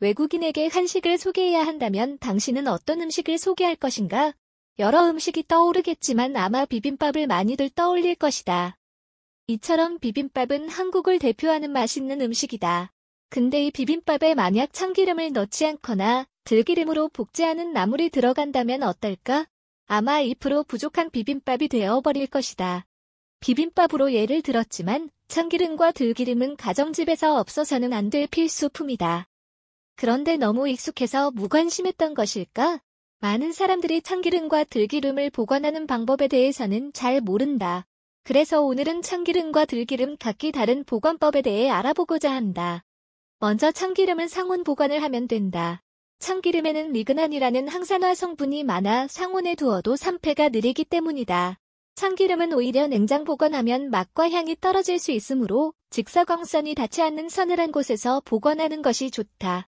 외국인에게 한식을 소개해야 한다면 당신은 어떤 음식을 소개할 것인가? 여러 음식이 떠오르겠지만 아마 비빔밥을 많이들 떠올릴 것이다. 이처럼 비빔밥은 한국을 대표하는 맛있는 음식이다. 근데 이 비빔밥에 만약 참기름을 넣지 않거나 들기름으로 복제하는 나물이 들어간다면 어떨까? 아마 2% 부족한 비빔밥이 되어버릴 것이다. 비빔밥으로 예를 들었지만 참기름과 들기름은 가정집에서 없어서는 안 될 필수품이다. 그런데 너무 익숙해서 무관심했던 것일까? 많은 사람들이 참기름과 들기름을 보관하는 방법에 대해서는 잘 모른다. 그래서 오늘은 참기름과 들기름 각기 다른 보관법에 대해 알아보고자 한다. 먼저 참기름은 상온 보관을 하면 된다. 참기름에는 리그난이라는 항산화 성분이 많아 상온에 두어도 산패가 느리기 때문이다. 참기름은 오히려 냉장 보관하면 맛과 향이 떨어질 수 있으므로 직사광선이 닿지 않는 서늘한 곳에서 보관하는 것이 좋다.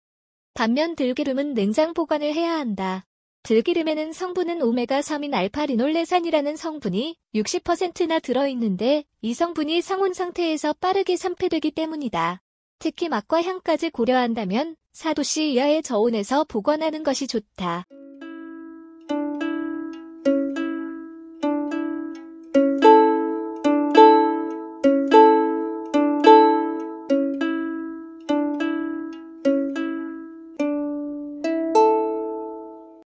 반면 들기름은 냉장 보관을 해야 한다. 들기름에는 성분은 오메가3인 알파리놀레산이라는 성분이 60%나 들어있는데 이 성분이 상온 상태에서 빠르게 산패되기 때문이다. 특히 맛과 향까지 고려한다면 4도씨 이하의 저온에서 보관하는 것이 좋다.